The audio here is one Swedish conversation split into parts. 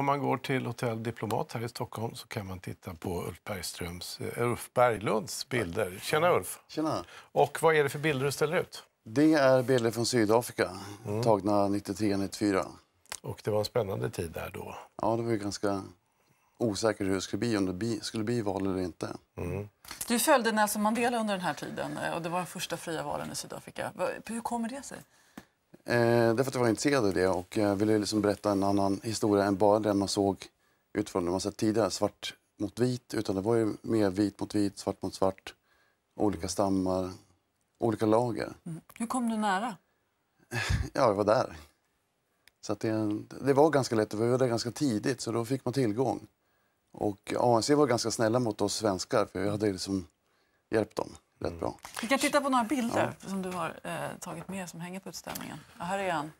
om man går till Hotell Diplomat här i Stockholm så kan man titta på Ulf, Bergströms, eh, Ulf Berglunds bilder. Tjena Ulf! Tjena. Och vad är det för bilder du ställer ut? Det är bilder från Sydafrika, mm. tagna 93-94. Och det var en spännande tid där då? Ja, det var ganska osäkert hur det skulle bli, om det skulle bli val eller inte. Mm. Du följde Nelson Mandela under den här tiden eh, och det var de första fria valen i Sydafrika. Hur kommer det sig? Eh, därför att jag var intresserad av det och eh, ville liksom berätta en annan historia än bara den man såg utifrån det man sett tidigare, svart mot vit, utan det var ju mer vit mot vit, svart mot svart, olika stammar, olika lager. Mm. Hur kom du nära? Ja, jag var där. Så det, det, var ganska lätt, vi var där ganska tidigt, så då fick man tillgång. Och ANC var ganska snälla mot oss svenskar, för vi hade liksom hjälpt dem rätt bra. Vi kan titta på några bilder ja. som du har eh, tagit med som hänger på utställningen. Ja, här är en.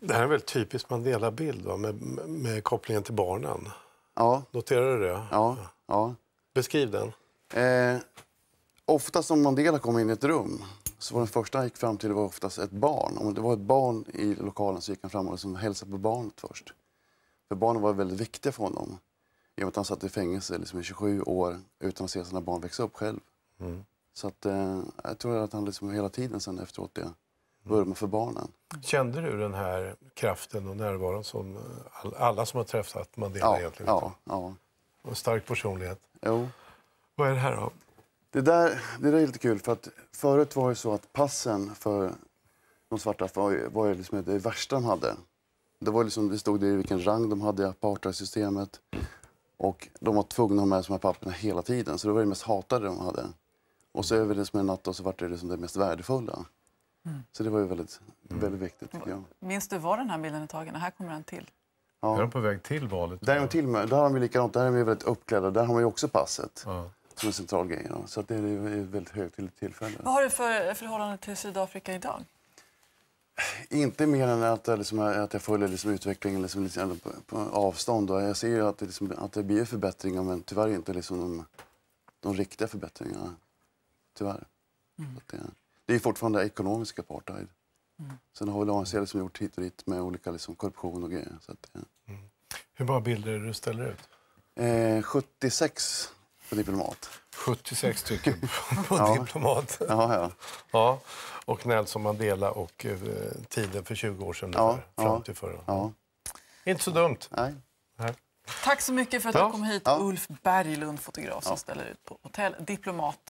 Det här är en väldigt typisk Mandela-bild med, med kopplingen till barnen. Ja. Noterar du det? Ja. ja. Beskriv den. Eh, ofta som Mandela kom in i ett rum så var den första han gick fram till det var oftast ett barn. Om det var ett barn i lokalen så gick han fram och liksom hälsade på barnet först. För barnen var väldigt viktiga för honom. I och med att han satt i fängelse liksom i 27 år utan att se sina barn växa upp själv. Mm. Så att, eh, jag tror att han liksom hela tiden sen efteråt det vurmar för barnen. Kände du den här kraften och närvaron som eh, all, alla som har träffat Mandela ja, egentligen? Ja, ja. en stark personlighet. Jo. Vad är det här då? Det där, det där är lite kul för att förut var det så att passen för de svarta var, var liksom det värsta de hade. Det, var liksom, det stod det i vilken rang de hade i apartheidsystemet. Och de var tvungna att ha med sig de här papperna hela tiden, så det var det mest hatade de hade. Och så över det som en natt och så vart det, det som liksom det mest värdefulla. Mm. Så det var ju väldigt, mm. väldigt viktigt tycker Minns du var den här bilden är tagen? Här kommer den till. Ja. Är de på väg till valet? Där är de till Där har de ju likadant. Där är de väldigt uppklädda. Där har man ju också passet. Ja. Som en central grej. Ja. Så det är ett väldigt högtidligt tillfälle. Vad har du för förhållande till Sydafrika idag? Inte mer än att jag, liksom, att jag följer liksom utvecklingen liksom, på, på avstånd. Och jag ser att det, liksom, att det blir förbättringar men tyvärr inte liksom de, de riktiga förbättringarna tyvärr. Mm. Det, det, är fortfarande ekonomisk apartheid. Mm. Sen har vi ANC liksom gjort hit och dit med olika liksom, korruption och grejer. Så att, ja. mm. Hur många bilder är du ställer ut? Eh, 76 på Diplomat. 76 stycken på ja. Diplomat. Ja, ja. ja. Och Nelson Mandela och eh, tiden för 20 år sedan, ja, där, fram till förra. Ja. Inte så dumt. Nej. Nej. Tack så mycket för att du kom hit, Ulf Berglund, fotograf som ställer ut på Hotell Diplomat.